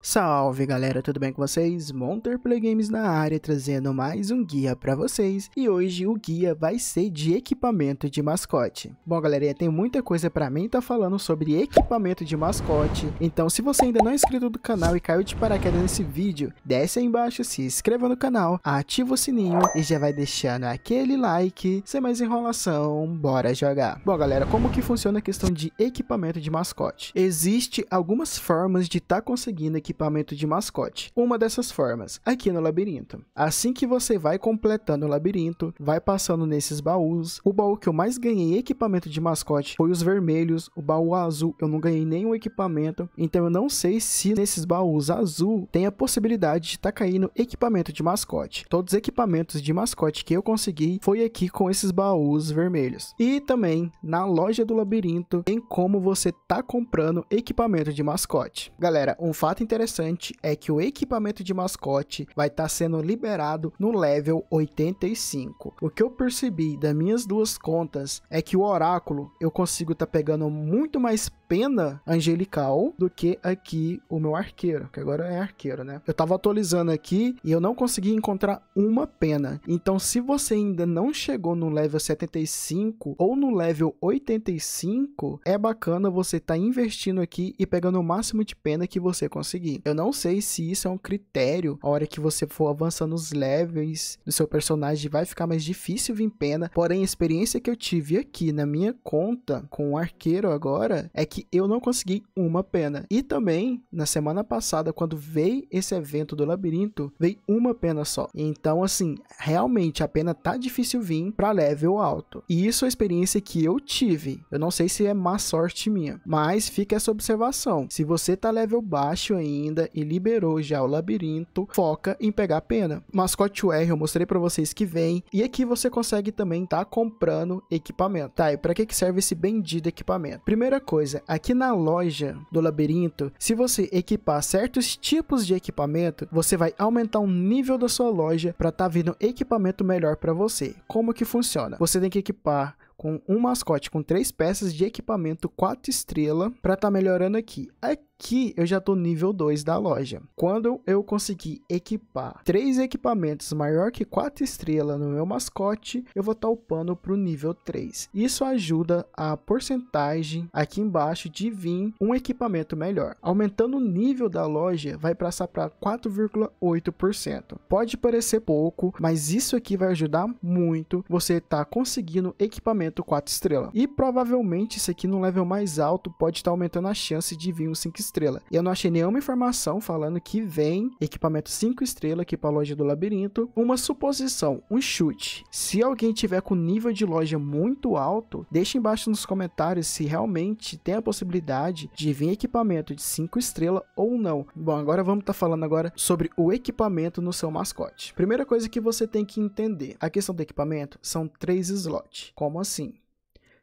Salve galera, tudo bem com vocês? Monter Play Games na área trazendo mais um guia para vocês e hoje o guia vai ser de equipamento de mascote. Bom galera, tem muita coisa para mim tá falando sobre equipamento de mascote, então se você ainda não é inscrito do canal e caiu de paraquedas nesse vídeo, desce aí embaixo, se inscreva no canal, ativa o sininho e já vai deixando aquele like, sem mais enrolação, bora jogar. Bom galera, como que funciona a questão de equipamento de mascote? Existe algumas formas de estar tá conseguindo equipamento de mascote. Uma dessas formas, aqui no labirinto. Assim que você vai completando o labirinto, vai passando nesses baús. O baú que eu mais ganhei equipamento de mascote foi os vermelhos, o baú azul eu não ganhei nenhum equipamento, então eu não sei se nesses baús azul tem a possibilidade de estar tá caindo equipamento de mascote. Todos os equipamentos de mascote que eu consegui foi aqui com esses baús vermelhos. E também na loja do labirinto tem como você tá comprando equipamento de mascote. Galera, um fato interessante interessante é que o equipamento de mascote vai estar tá sendo liberado no level 85. O que eu percebi das minhas duas contas é que o oráculo eu consigo estar tá pegando muito mais pena angelical do que aqui o meu arqueiro, que agora é arqueiro, né? Eu tava atualizando aqui e eu não consegui encontrar uma pena. Então, se você ainda não chegou no level 75 ou no level 85, é bacana você tá investindo aqui e pegando o máximo de pena que você conseguir seguir. Eu não sei se isso é um critério. A hora que você for avançando os levels do seu personagem, vai ficar mais difícil vir pena. Porém, a experiência que eu tive aqui na minha conta com o arqueiro agora é que eu não consegui uma pena. E também, na semana passada, quando veio esse evento do labirinto, veio uma pena só. Então, assim, realmente a pena tá difícil vir para level alto. E isso é a experiência que eu tive. Eu não sei se é má sorte minha, mas fica essa observação. Se você tá level baixo ainda, ainda e liberou já o labirinto, foca em pegar a pena. Mascote UR eu mostrei para vocês que vem. E aqui você consegue também tá comprando equipamento. Tá, e para que, que serve esse bendito equipamento? Primeira coisa, aqui na loja do labirinto, se você equipar certos tipos de equipamento, você vai aumentar o nível da sua loja para tá vindo equipamento melhor para você. Como que funciona? Você tem que equipar com um mascote com três peças de equipamento 4 estrela para estar tá melhorando aqui. aqui Aqui eu já tô nível 2 da loja. Quando eu conseguir equipar três equipamentos maior que 4 estrelas no meu mascote, eu vou estar tá upando para o nível 3. Isso ajuda a porcentagem aqui embaixo de vir um equipamento melhor. Aumentando o nível da loja, vai passar para 4,8%. Pode parecer pouco, mas isso aqui vai ajudar muito você estar tá conseguindo equipamento 4 estrelas. E provavelmente isso aqui no level mais alto pode estar tá aumentando a chance de vir um 5 e eu não achei nenhuma informação falando que vem equipamento 5 estrelas aqui para a loja do labirinto. Uma suposição, um chute. Se alguém tiver com nível de loja muito alto, deixe embaixo nos comentários se realmente tem a possibilidade de vir equipamento de 5 estrelas ou não. Bom, agora vamos estar tá falando agora sobre o equipamento no seu mascote. Primeira coisa que você tem que entender, a questão do equipamento são três slots. Como assim?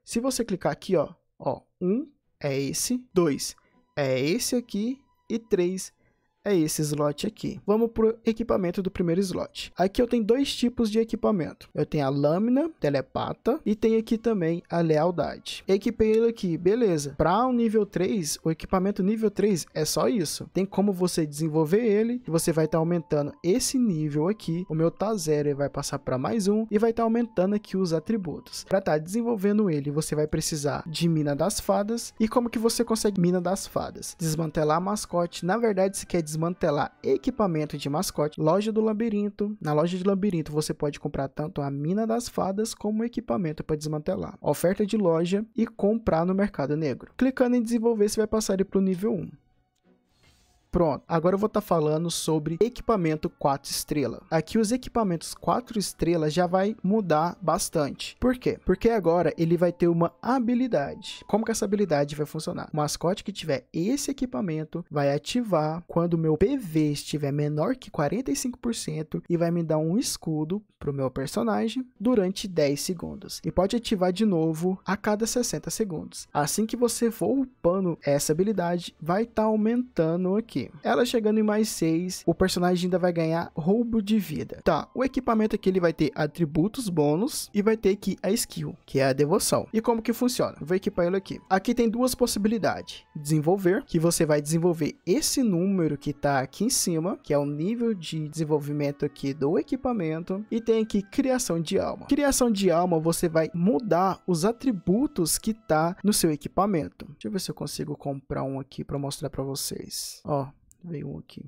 Se você clicar aqui, ó, ó, um é esse, dois é esse aqui e 3 é esse slot aqui. Vamos para o equipamento do primeiro slot. Aqui eu tenho dois tipos de equipamento. Eu tenho a lâmina, telepata, e tem aqui também a lealdade. Equipei ele aqui, beleza. Para o um nível 3, o equipamento nível 3 é só isso. Tem como você desenvolver ele, você vai estar tá aumentando esse nível aqui. O meu tá zero, ele vai passar para mais um, e vai estar tá aumentando aqui os atributos. Para estar tá desenvolvendo ele, você vai precisar de mina das fadas. E como que você consegue mina das fadas? Desmantelar mascote. Na verdade, se quer desmantelar equipamento de mascote, loja do labirinto. Na loja de labirinto você pode comprar tanto a mina das fadas como equipamento para desmantelar. Oferta de loja e comprar no mercado negro. Clicando em desenvolver, você vai passar para o nível 1. Pronto, agora eu vou estar tá falando sobre equipamento 4 estrelas. Aqui os equipamentos 4 estrelas já vai mudar bastante. Por quê? Porque agora ele vai ter uma habilidade. Como que essa habilidade vai funcionar? O mascote que tiver esse equipamento vai ativar quando o meu PV estiver menor que 45% e vai me dar um escudo para o meu personagem durante 10 segundos. E pode ativar de novo a cada 60 segundos. Assim que você for upando essa habilidade, vai estar tá aumentando aqui. Ela chegando em mais 6, o personagem ainda vai ganhar roubo de vida. Tá, o equipamento aqui ele vai ter atributos bônus e vai ter aqui a skill, que é a devoção. E como que funciona? vou equipar ele aqui. Aqui tem duas possibilidades. Desenvolver, que você vai desenvolver esse número que tá aqui em cima, que é o nível de desenvolvimento aqui do equipamento. E tem aqui criação de alma. Criação de alma, você vai mudar os atributos que tá no seu equipamento. Deixa eu ver se eu consigo comprar um aqui para mostrar para vocês. Ó, Veio um aqui.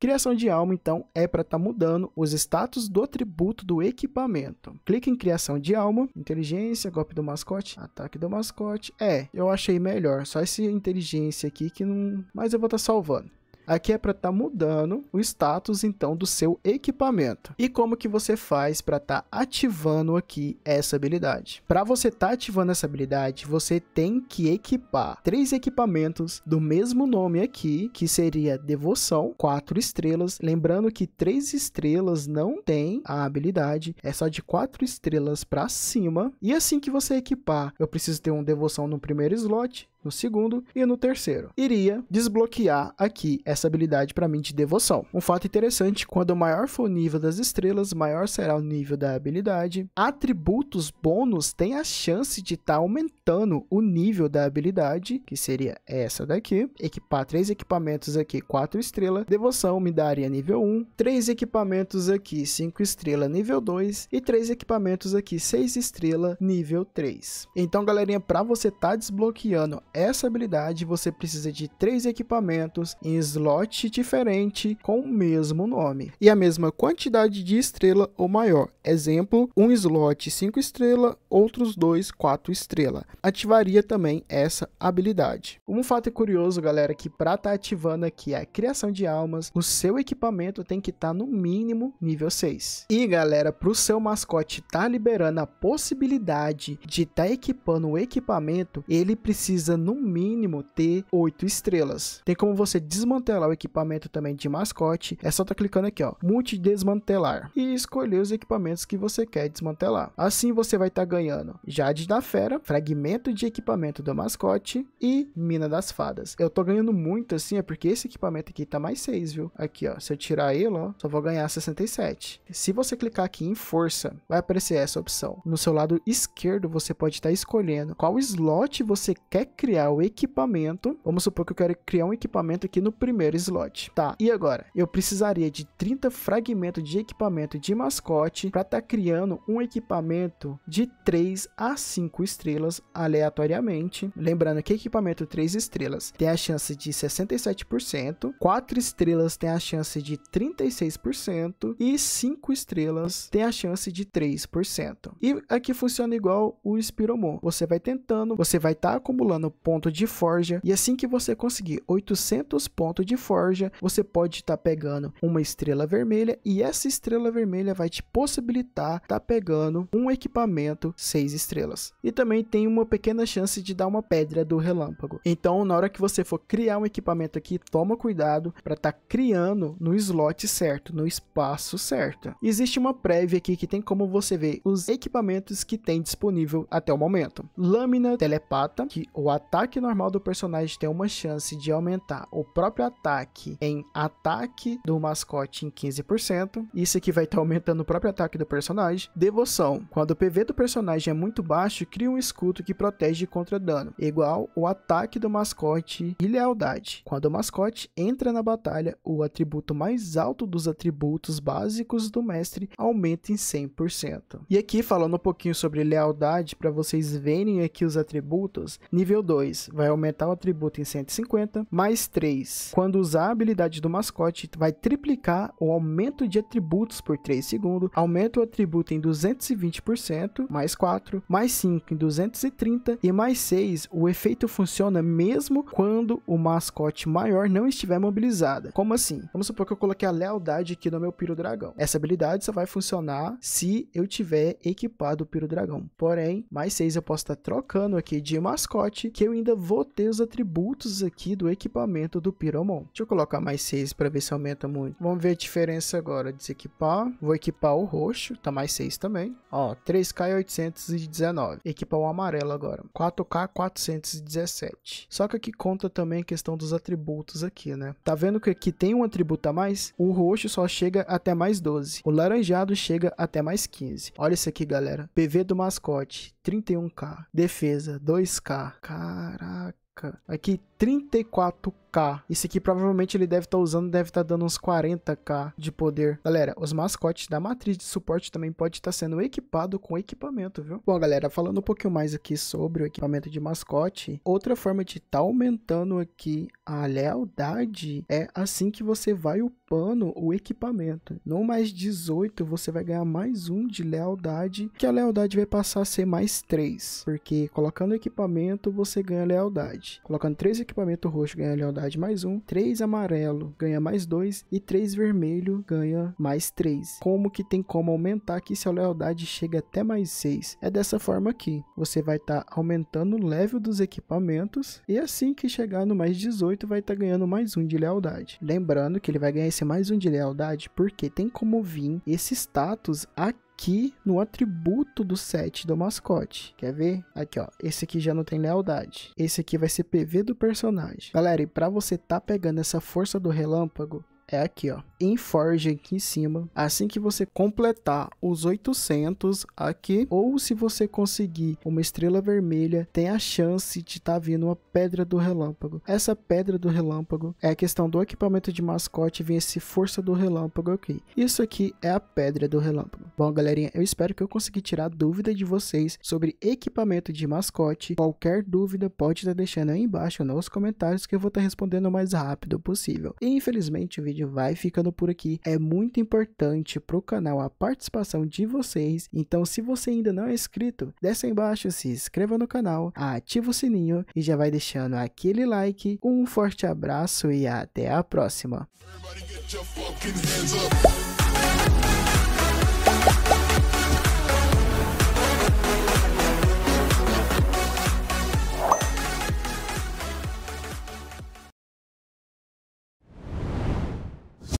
Criação de alma, então, é para estar tá mudando os status do atributo do equipamento. Clique em criação de alma, inteligência, golpe do mascote, ataque do mascote. É, eu achei melhor, só essa inteligência aqui que não... Mas eu vou estar tá salvando. Aqui é para estar tá mudando o status então do seu equipamento. E como que você faz para estar tá ativando aqui essa habilidade? Para você estar tá ativando essa habilidade, você tem que equipar três equipamentos do mesmo nome aqui, que seria devoção, quatro estrelas. Lembrando que três estrelas não tem a habilidade, é só de quatro estrelas para cima. E assim que você equipar, eu preciso ter um devoção no primeiro slot no segundo e no terceiro. Iria desbloquear aqui essa habilidade para mim de devoção. Um fato interessante, quando maior for o nível das estrelas, maior será o nível da habilidade. Atributos bônus têm a chance de estar tá aumentando o nível da habilidade, que seria essa daqui. Equipar três equipamentos aqui, quatro estrelas. Devoção me daria nível 1. Três equipamentos aqui, cinco estrelas, nível 2. E três equipamentos aqui, seis estrelas, nível 3. Então, galerinha, para você estar tá desbloqueando essa habilidade, você precisa de três equipamentos em slot diferente com o mesmo nome e a mesma quantidade de estrela ou maior. Exemplo, um slot 5 estrela, outros dois 4 estrela. Ativaria também essa habilidade. Um fato curioso, galera, que para estar tá ativando aqui é a criação de almas, o seu equipamento tem que estar tá no mínimo nível 6. E galera, para o seu mascote estar tá liberando a possibilidade de estar tá equipando o equipamento, ele precisa no mínimo ter 8 estrelas. Tem como você desmantelar o equipamento também de mascote, é só tá clicando aqui ó, multi desmantelar e escolher os equipamentos que você quer desmantelar. Assim você vai estar tá ganhando Jade da Fera, fragmento de equipamento do mascote e Mina das Fadas. Eu tô ganhando muito assim, é porque esse equipamento aqui tá mais 6, viu? Aqui ó, se eu tirar ele ó, só vou ganhar 67. Se você clicar aqui em força, vai aparecer essa opção. No seu lado esquerdo você pode estar tá escolhendo qual slot você quer criar criar o equipamento. Vamos supor que eu quero criar um equipamento aqui no primeiro slot. Tá, e agora? Eu precisaria de 30 fragmentos de equipamento de mascote para estar tá criando um equipamento de 3 a 5 estrelas aleatoriamente. Lembrando que equipamento 3 estrelas tem a chance de 67%, 4 estrelas tem a chance de 36% e 5 estrelas tem a chance de 3%. E aqui funciona igual o Spiromon. Você vai tentando, você vai estar tá acumulando ponto de forja. E assim que você conseguir 800 pontos de forja, você pode estar tá pegando uma estrela vermelha e essa estrela vermelha vai te possibilitar estar tá pegando um equipamento 6 estrelas. E também tem uma pequena chance de dar uma pedra do relâmpago. Então, na hora que você for criar um equipamento aqui, toma cuidado para estar tá criando no slot certo, no espaço certo. Existe uma prévia aqui que tem como você ver os equipamentos que tem disponível até o momento. Lâmina telepata, que o at ataque normal do personagem tem uma chance de aumentar o próprio ataque em ataque do mascote em 15%. Isso aqui vai estar tá aumentando o próprio ataque do personagem. Devoção. Quando o PV do personagem é muito baixo, cria um escudo que protege contra dano, igual o ataque do mascote e lealdade. Quando o mascote entra na batalha, o atributo mais alto dos atributos básicos do mestre aumenta em 100%. E aqui falando um pouquinho sobre lealdade para vocês verem aqui os atributos, nível 2 2 vai aumentar o atributo em 150, mais 3, quando usar a habilidade do mascote, vai triplicar o aumento de atributos por 3 segundos, aumenta o atributo em 220%, mais 4, mais 5 em 230 e mais 6, o efeito funciona mesmo quando o mascote maior não estiver mobilizada. Como assim? Vamos supor que eu coloquei a lealdade aqui no meu Piro Dragão. Essa habilidade só vai funcionar se eu tiver equipado o Piro Dragão. Porém, mais 6 eu posso estar trocando aqui de mascote, que eu ainda vou ter os atributos aqui do equipamento do Piromon. Deixa eu colocar mais 6 para ver se aumenta muito. Vamos ver a diferença agora. Desequipar. Vou equipar o roxo. Tá mais 6 também. Ó, 3K 819. Equipar o amarelo agora. 4K 417. Só que aqui conta também a questão dos atributos aqui, né? Tá vendo que aqui tem um atributo a mais? O roxo só chega até mais 12. O laranjado chega até mais 15. Olha isso aqui, galera. PV do mascote. 31k. Defesa, 2k. Cara. Caraca. Aqui, 34k. Esse aqui provavelmente ele deve estar tá usando, deve estar tá dando uns 40k de poder. Galera, os mascotes da matriz de suporte também pode estar tá sendo equipado com equipamento, viu? Bom, galera, falando um pouquinho mais aqui sobre o equipamento de mascote, outra forma de estar tá aumentando aqui a lealdade é assim que você vai o upando o equipamento. No mais 18, você vai ganhar mais um de lealdade, que a lealdade vai passar a ser mais 3, porque colocando equipamento, você ganha lealdade. Colocando 3 equipamento roxo, ganha lealdade mais 1, 3 amarelo, ganha mais 2 e 3 vermelho, ganha mais 3. Como que tem como aumentar aqui se a lealdade chega até mais 6? É dessa forma aqui. Você vai estar tá aumentando o level dos equipamentos e assim que chegar no mais 18, vai estar tá ganhando mais um de lealdade. Lembrando que ele vai ganhar esse ser mais um de lealdade, porque tem como vir esse status aqui aqui no atributo do set do mascote. Quer ver? Aqui, ó. Esse aqui já não tem lealdade. Esse aqui vai ser PV do personagem. Galera, e para você tá pegando essa força do relâmpago, é aqui, ó, em Forge aqui em cima. Assim que você completar os 800 aqui, ou se você conseguir uma estrela vermelha, tem a chance de estar tá vindo uma pedra do relâmpago. Essa pedra do relâmpago é a questão do equipamento de mascote vem esse força do relâmpago aqui. Isso aqui é a pedra do relâmpago. Bom, galerinha, eu espero que eu consegui tirar a dúvida de vocês sobre equipamento de mascote. Qualquer dúvida pode estar tá deixando aí embaixo nos comentários que eu vou estar tá respondendo o mais rápido possível. E, infelizmente, o vídeo vídeo vai ficando por aqui. É muito importante para o canal a participação de vocês, então se você ainda não é inscrito, desce aí embaixo, se inscreva no canal, ativa o sininho e já vai deixando aquele like. Um forte abraço e até a próxima!